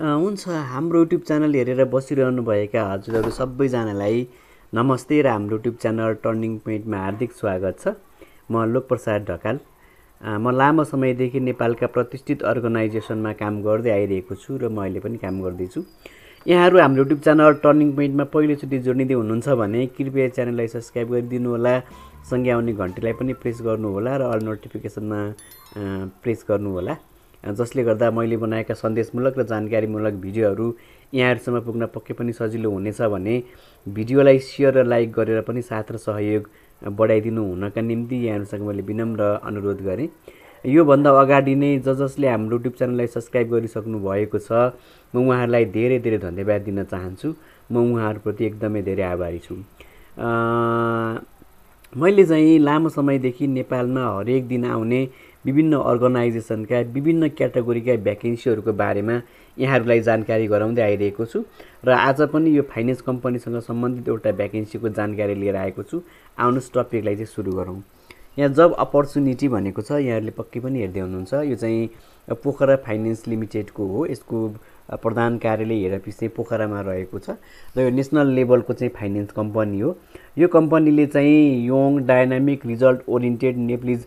हुन्छ हाम्रो YouTube channel हेरेर बसिरहनुभएका हजुरहरू सबैजनालाई नमस्ते र हाम्रो युट्युब च्यानल टर्निङ पोइन्टमा हार्दिक स्वागत छ म लोकप्रसाद ढकाल म लामो समयदेखि नेपालका प्रतिष्ठित अर्गनाइजेसनमा काम गर्दै आइरहेको छु र म अहिले पनि काम गर्दैछु यहाँहरू हाम्रो युट्युब च्यानल टर्निङ पोइन्टमा पहिलोचोटि जोडिँदै हुनुहुन्छ भने कृपया च्यानललाई सब्सक्राइब गरिदिनु होला सँगै आउने घन्टीलाई पनि प्रेस गर्नुहोला र अल नोटिफिकेसनमा प्रेस गर्नुहोला जसले गर्दा मैले बनाएका सन्देशमूलक र जानकारीमूलक भिडियोहरू यहाँहरूसम्म पुग्न पक्कै पनि सजिलो हुनेछ भने भिडियोलाई सेयर र लाइक गरेर पनि साथ र सहयोग बढाइदिनु हुनका निम्ति यहाँहरूसँग मैले विनम्र अनुरोध गरेँ योभन्दा अगाडि नै ज जसले हाम्रो युट्युब च्यानललाई सब्सक्राइब गरिसक्नु भएको छ म उहाँहरूलाई धेरै धेरै धन्यवाद दिन चाहन्छु म उहाँहरूप्रति एकदमै धेरै आभारी छु मैले चाहिँ लामो समयदेखि नेपालमा हरेक दिन आउने विभिन्न अर्गनाइजेसनका विभिन्न क्याटेगोरीका भ्याकेन्सीहरूको बारेमा यहाँहरूलाई जानकारी गराउँदै आइरहेको छु र आज पनि यो फाइनेन्स कम्पनीसँग सम्बन्धित एउटा भ्याकेन्सीको जानकारी लिएर आएको छु आउनुहोस् टपिकलाई चाहिँ सुरु गरौँ यहाँ जब अपर्च्युनिटी भनेको छ यहाँहरूले पक्कै पनि हेर्दै हुनुहुन्छ यो चाहिँ पोखरा फाइनेन्स लिमिटेडको हो यसको प्रधान कार्यालय हेड चाहिँ पोखरामा रहेको छ र यो नेसनल लेभलको चाहिँ फाइनेन्स कम्पनी हो यो कम्पनीले चाहिँ young dynamic result oriented Nepalese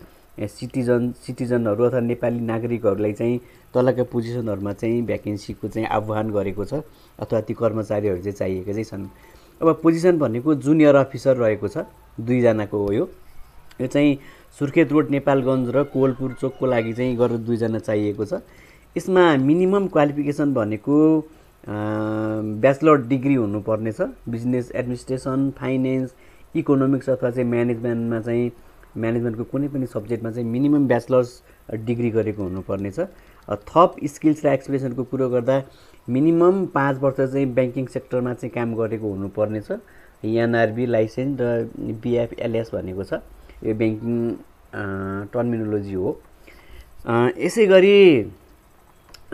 citizen सिटिजनहरू अथवा नेपाली नागरिकहरूलाई चाहिँ तलका पोजिसनहरूमा चाहिँ भ्याकेन्सीको चाहिँ आह्वान गरेको छ अथवा ती कर्मचारीहरू चाहिँ चाहिएका चाहिँ छन् अब पोजिसन भनेको जुनियर अफिसर रहेको छ दुईजनाको हो यो यो चाहिँ सुर्खेत रोड नेपालगञ्ज र कोवलपुर चोकको लागि चाहिँ गरेर दुईजना चाहिएको छ यसमा मिनिमम क्वालिफिकेसन भनेको ब्याचलर डिग्री हुनुपर्नेछ बिजनेस एडमिनिस्ट्रेसन फाइनेन्स इकोनोमिक्स अथवा चाहिँ म्यानेजमेन्टमा चाहिँ म्यानेजमेन्टको कुनै पनि सब्जेक्टमा चाहिँ मिनिमम ब्याचलर्स डिग्री गरेको हुनुपर्नेछ थप स्किल्स र एक्सपिरियन्सहरूको कुरो गर्दा मिनिमम पाँच वर्ष चाहिँ ब्याङ्किङ सेक्टरमा चाहिँ काम गरेको हुनुपर्ने छ एनआरबी लाइसेन्स र बिएफएलएस भनेको छ यो ब्याङ्किङ टर्मिनोलोजी हो यसै गरी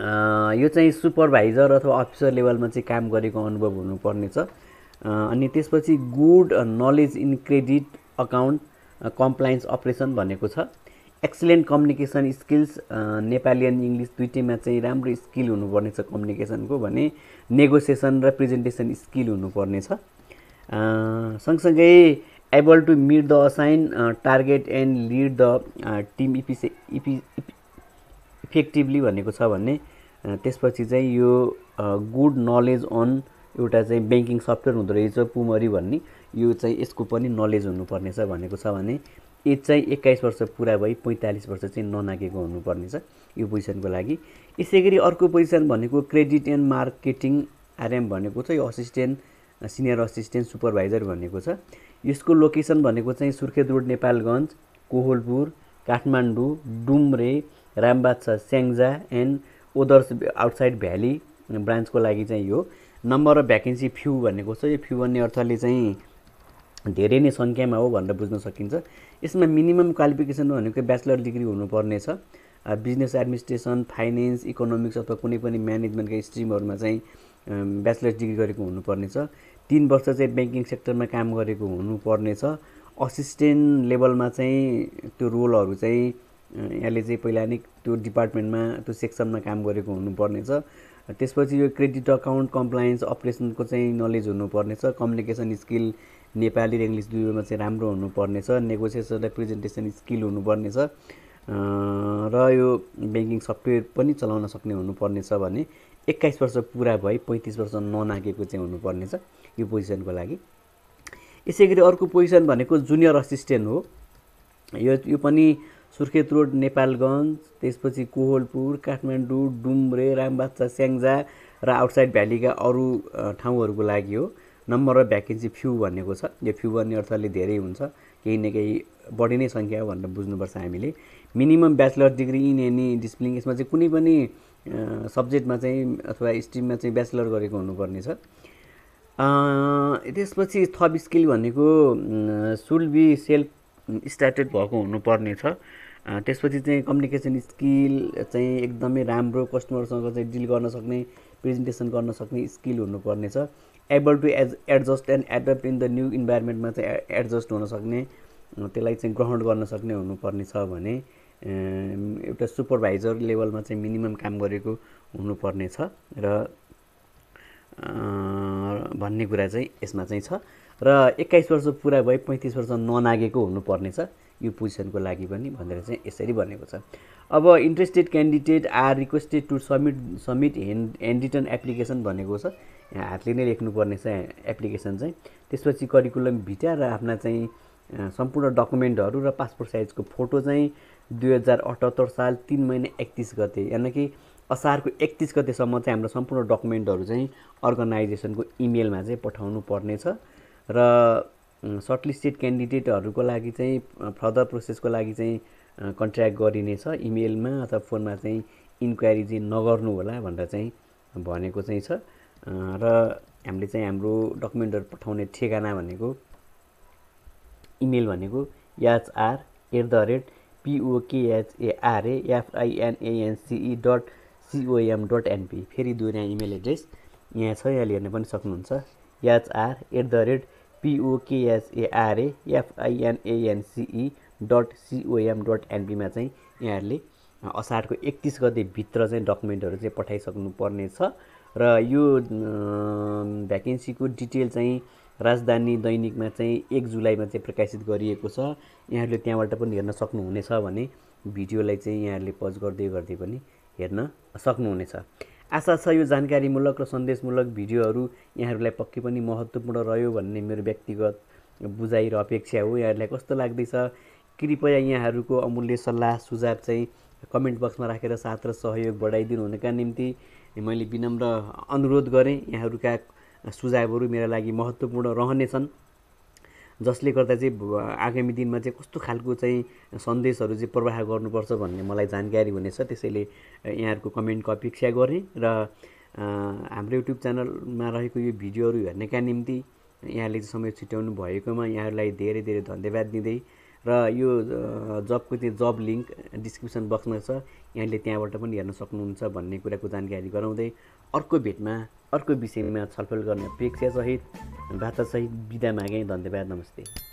यो चाहिँ सुपरभाइजर अथवा अफिसर लेभलमा चाहिँ काम गरेको अनुभव हुनुपर्नेछ अनि त्यसपछि good knowledge in credit account compliance operation भनेको छ excellent communication skills Nepali and English दुइटैमा चाहिँ राम्रो स्किल हुनुपर्नेछ कम्युनिकेसनको भने नेगोसिएसन र प्रेजेन्टेसन स्किल हुनुपर्नेछ सँगसँगै able to meet the assign target and lead the team इफिसे इफि इफेक्टिभली भनेको छ भने त्यसपछि चाहिँ यो गुड नलेज अन एउटा चाहिँ ब्याङ्किङ सफ्टवेयर हुँदो रहेछ पुमरी भन्ने यो चाहिँ यसको पनि नलेज हुनुपर्नेछ भनेको छ भने एज चाहिँ एक्काइस वर्ष पुरा भई पैँतालिस वर्ष चाहिँ ननागेको हुनुपर्नेछ यो पोजिसनको लागि यसै गरी अर्को पोजिसन भनेको क्रेडिट एन्ड मार्केटिङ आरएम भनेको चाहिँ यो असिस्टेन्ट सिनियर असिस्टेन्ट सुपरभाइजर भनेको छ यसको लोकेसन भनेको चाहिँ Surkhet road Nepalgunj Kohalpur Kathmandu Dumre Rambadshah Syangja and others outside valley ब्रान्चको लागि चाहिँ यो नम्बर अफ भ्याकेन्सी फ्यु भनेको छ यो फ्यु भन्ने अर्थले चाहिँ धेरै नै सङ्ख्यामा हो भनेर बुझ्न सकिन्छ यसमा मिनिमम क्वालिफिकेसन भनेको ब्याचलर डिग्री हुनुपर्ने छ बिजनेस एडमिनिस्ट्रेसन फाइनेन्स इकोनोमिक्स अथवा कुनै पनि म्यानेजमेन्टका स्ट्रिमहरूमा चाहिँ ब्याचलर्स डिग्री गरेको हुनुपर्नेछ तिन वर्ष चाहिँ ब्याङ्किङ सेक्टरमा काम गरेको हुनुपर्नेछ असिस्टेन्ट लेभलमा चाहिँ त्यो रोलहरू चाहिँ यहाँले चाहिँ पहिला नै त्यो डिपार्टमेन्टमा त्यो सेक्सनमा काम गरेको हुनुपर्नेछ त्यसपछि यो क्रेडिट अकाउन्ट कम्प्लायन्स अपरेसनको चाहिँ नलेज हुनुपर्नेछ कम्युनिकेसन स्किल नेपाली र इङ्ग्लिस दुईवटामा चाहिँ राम्रो हुनुपर्नेछ नेगोसिएसन र प्रेजेन्टेसन स्किल हुनुपर्नेछ र यो ब्याङ्किङ सफ्टवेयर पनि चलाउन सक्ने हुनुपर्नेछ भने एक्काइस वर्ष पुरा भए पैँतिस वर्ष ननागेको चाहिँ हुनुपर्नेछ यो पोजिसनको लागि यसै गरी अर्को पोजिसन भनेको जुनियर असिस्टेन्ट हो यो यो पनि सुर्खेत रोड नेपालगञ्ज त्यसपछि कोहलपुर काठमाडौँ डुम्रे रामबाच्चा स्याङ्जा र आउटसाइड भ्यालीका अरू ठाउँहरूको लागि हो नम्बर अफ भ्याकेन्सी फ्यु भनेको छ यो फ्यु भन्ने अर्थले धेरै हुन्छ केही न केही बढी नै सङ्ख्या हो भनेर बुझ्नुपर्छ हामीले minimum bachelor degree in any discipline यसमा चाहिँ कुनै पनि सब्जेक्टमा चाहिँ अथवा स्ट्रिममा चाहिँ ब्याचलर गरेको हुनुपर्ने छ त्यसपछि थप स्किल भनेको सुल बी सेल्फ स्टार्टेड भएको हुनुपर्ने छ त्यसपछि चाहिँ कम्युनिकेसन स्किल चाहिँ एकदमै राम्रो कस्टमरसँग चाहिँ डिल गर्न सक्ने प्रेजेन्टेसन गर्न सक्ने स्किल हुनुपर्ने छ able to as adjust and adapt in the new इन्भाइरोमेन्टमा चाहिँ एडजस्ट हुन सक्ने त्यसलाई चाहिँ ग्रहण गर्न सक्ने हुनुपर्ने छ भने एउटा सुपरभाइजर लेभलमा चाहिँ मिनिमम काम गरेको हुनुपर्ने छ र भन्ने कुरा चाहिँ यसमा चाहिँ छ र एक्काइस वर्ष पुरा भए पैँतिस वर्ष ननागेको हुनुपर्नेछ यो पोजिसनको लागि पनि भनेर चाहिँ यसरी भनेको छ अब interested candidate are requested to submit submit hand handwritten application भनेको छ यहाँ हातले नै लेख्नुपर्ने छ एप्लिकेसन चाहिँ त्यसपछि करिकुलम भिटा र आफ्ना चाहिँ सम्पूर्ण डकुमेन्टहरू र पासपोर्ट साइजको फोटो चाहिँ दुई हजार अठहत्तर साल तिन महिना एकतिस गते यानि कि असारको एकतिस गतेसम्म चाहिँ हाम्रो सम्पूर्ण डकुमेन्टहरू चाहिँ अर्गनाइजेसनको इमेलमा चाहिँ पठाउनु पर्नेछ र सर्टलिस्टेड क्यान्डिडेटहरूको लागि चाहिँ फर्दर प्रोसेसको लागि चाहिँ कन्ट्याक्ट गरिनेछ इमेलमा अथवा फोनमा चाहिँ इन्क्वायरी चाहिँ नगर्नु होला भनेर चाहिँ भनेको चाहिँ छ र हामीले चाहिँ हाम्रो डकुमेन्टहरू पठाउने ठेगाना भनेको इमेल भनेको HR at the rate पिओकेएचएआरए एफआइएनएनसिई dot COM dot NP फेरि दुईवटा इमेल एड्रेस यहाँ छ यहाँले हेर्न पनि सक्नुहुन्छ HR at the rate पिओकेएचएआरए एफआइएनएएनसिई dot COM dot एनपीमा चाहिँ यहाँहरूले असारको एकतिस भित्र चाहिँ डकुमेन्टहरू चाहिँ पठाइसक्नु पर्नेछ र यो भ्याकेन्सीको डिटेल चाहिँ राजधानी दैनिकमा चाहिँ एक जुलाईमा चाहिँ प्रकाशित गरिएको छ यहाँहरूले त्यहाँबाट पनि हेर्न सक्नुहुनेछ भने भिडियोलाई चाहिँ यहाँहरूले पज गर्दै गर्दै पनि हेर्न सक्नुहुनेछ आशा छ यो जानकारीमूलक र सन्देशमूलक भिडियोहरू यहाँहरूलाई पक्कै पनि महत्त्वपूर्ण रह्यो भन्ने मेरो व्यक्तिगत बुझाइ र अपेक्षा हो यहाँहरूलाई कस्तो लाग्दैछ कृपया यहाँहरूको अमूल्य सल्लाह सुझाव चाहिँ कमेन्ट बक्समा राखेर साथ र सहयोग बढाइदिनु हुनका निम्ति मैले विनम्र अनुरोध गरेँ यहाँहरूका सुझावहरू मेरा लागि महत्त्वपूर्ण रहनेछन् जसले गर्दा चाहिँ आगामी दिनमा चाहिँ कस्तो खालको चाहिँ सन्देशहरू चाहिँ प्रवाह गर्नुपर्छ भन्ने मलाई जानकारी हुनेछ त्यसैले यहाँहरूको कमेन्टको अपेक्षा गरेँ र हाम्रो युट्युब च्यानलमा रहेको यो भिडियोहरू हेर्नका निम्ति यहाँले समय छुट्याउनु भएकोमा यहाँहरूलाई धेरै धेरै धन्यवाद दिँदै र यो जबको चाहिँ जब लिङ्क डिस्क्रिप्सन बक्समा छ यहाँले त्यहाँबाट पनि हेर्न सक्नुहुन्छ भन्ने कुराको जानकारी गराउँदै अर्को भेटमा अर्को विषयमा छलफल गर्ने अपेक्षासहित भातासहित बिदा मागेँ धन्यवाद नमस्ते